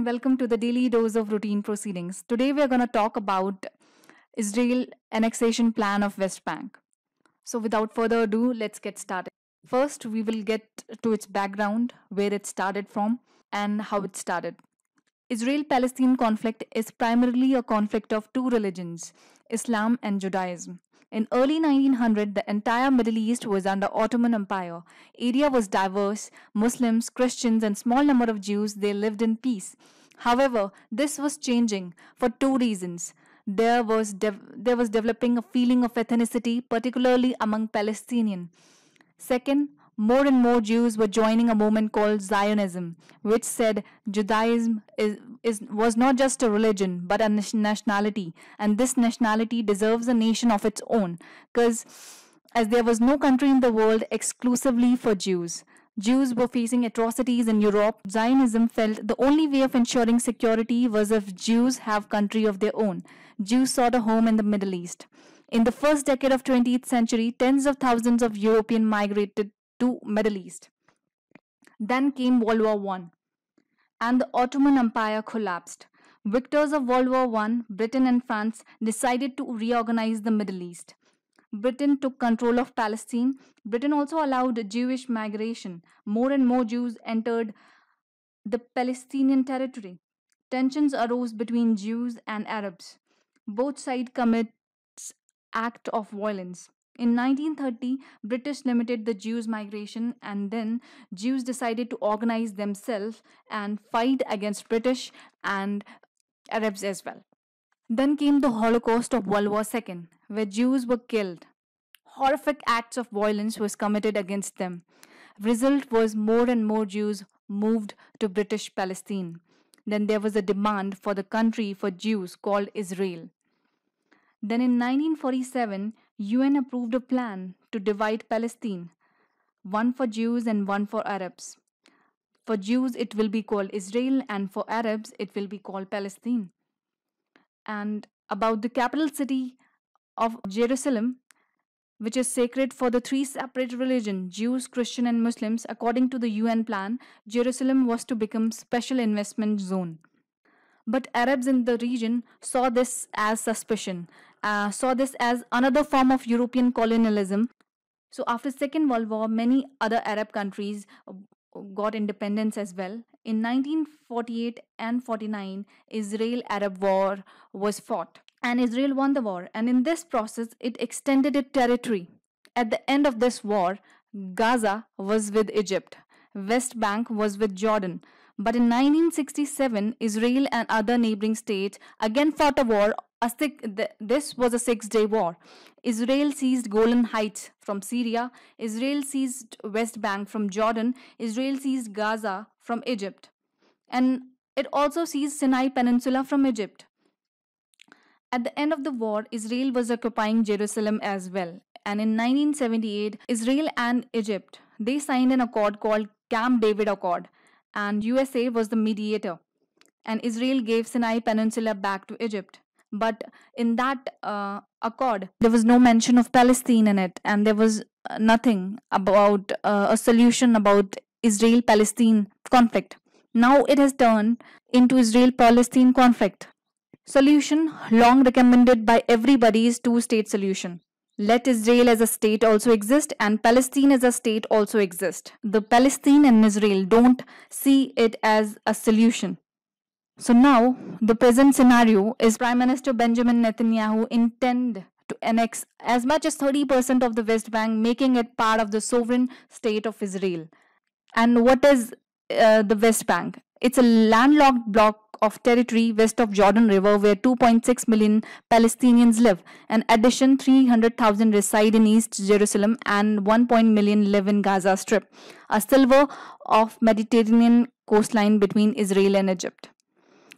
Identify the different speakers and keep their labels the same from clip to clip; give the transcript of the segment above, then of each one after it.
Speaker 1: and welcome to the Daily Dose of Routine Proceedings. Today we are going to talk about Israel annexation plan of West Bank. So without further ado, let's get started. First, we will get to its background, where it started from and how it started. Israel-Palestine conflict is primarily a conflict of two religions, Islam and Judaism. In early 1900, the entire Middle East was under Ottoman Empire. Area was diverse. Muslims, Christians, and small number of Jews they lived in peace. However, this was changing for two reasons. There was, there was developing a feeling of ethnicity, particularly among Palestinians. Second, more and more Jews were joining a movement called Zionism, which said Judaism is, is, was not just a religion but a nationality, and this nationality deserves a nation of its own, because as there was no country in the world exclusively for Jews. Jews were facing atrocities in Europe, Zionism felt the only way of ensuring security was if Jews have country of their own. Jews sought a home in the Middle East. In the first decade of 20th century, tens of thousands of European migrated to Middle East. Then came World War I and the Ottoman Empire collapsed. Victors of World War I, Britain and France decided to reorganize the Middle East. Britain took control of Palestine. Britain also allowed Jewish migration. More and more Jews entered the Palestinian territory. Tensions arose between Jews and Arabs. Both sides commits act of violence. In 1930, British limited the Jews' migration and then Jews decided to organize themselves and fight against British and Arabs as well. Then came the Holocaust of World War II where Jews were killed. Horrific acts of violence was committed against them. Result was more and more Jews moved to British Palestine. Then there was a demand for the country for Jews called Israel. Then in 1947, UN approved a plan to divide Palestine, one for Jews and one for Arabs. For Jews, it will be called Israel, and for Arabs, it will be called Palestine. And about the capital city, of Jerusalem, which is sacred for the three separate religions Jews, Christian, and Muslims, according to the UN plan, Jerusalem was to become special investment zone. But Arabs in the region saw this as suspicion, uh, saw this as another form of European colonialism. So after Second World War, many other Arab countries uh, got independence as well. In 1948 and 49, Israel-Arab War was fought and Israel won the war. And in this process, it extended its territory. At the end of this war, Gaza was with Egypt, West Bank was with Jordan. But in 1967, Israel and other neighboring states again fought a war. A six, this was a six day war. Israel seized Golan Heights from Syria, Israel seized West Bank from Jordan, Israel seized Gaza from Egypt, and it also seized Sinai Peninsula from Egypt. At the end of the war, Israel was occupying Jerusalem as well. And in 1978, Israel and Egypt, they signed an accord called Camp David Accord. And USA was the mediator. And Israel gave Sinai Peninsula back to Egypt. But in that uh, accord, there was no mention of Palestine in it. And there was uh, nothing about uh, a solution about Israel-Palestine conflict. Now it has turned into Israel-Palestine conflict. Solution long recommended by everybody is two state solution. Let Israel as a state also exist and Palestine as a state also exist. The Palestine and Israel don't see it as a solution. So now the present scenario is Prime Minister Benjamin Netanyahu intend to annex as much as 30% of the West Bank making it part of the sovereign state of Israel. And what is uh, the West Bank? It's a landlocked block of territory west of Jordan River where 2.6 million Palestinians live. An addition 300,000 reside in East Jerusalem and 1.1 million live in Gaza Strip, a silver of Mediterranean coastline between Israel and Egypt.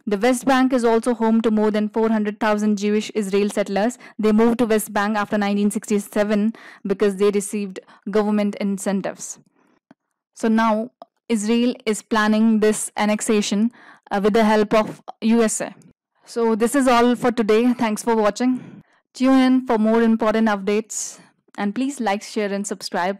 Speaker 1: The West Bank is also home to more than 400,000 Jewish Israel settlers. They moved to West Bank after 1967 because they received government incentives. So now Israel is planning this annexation uh, with the help of USA. So this is all for today. Thanks for watching. Tune in for more important updates and please like, share and subscribe.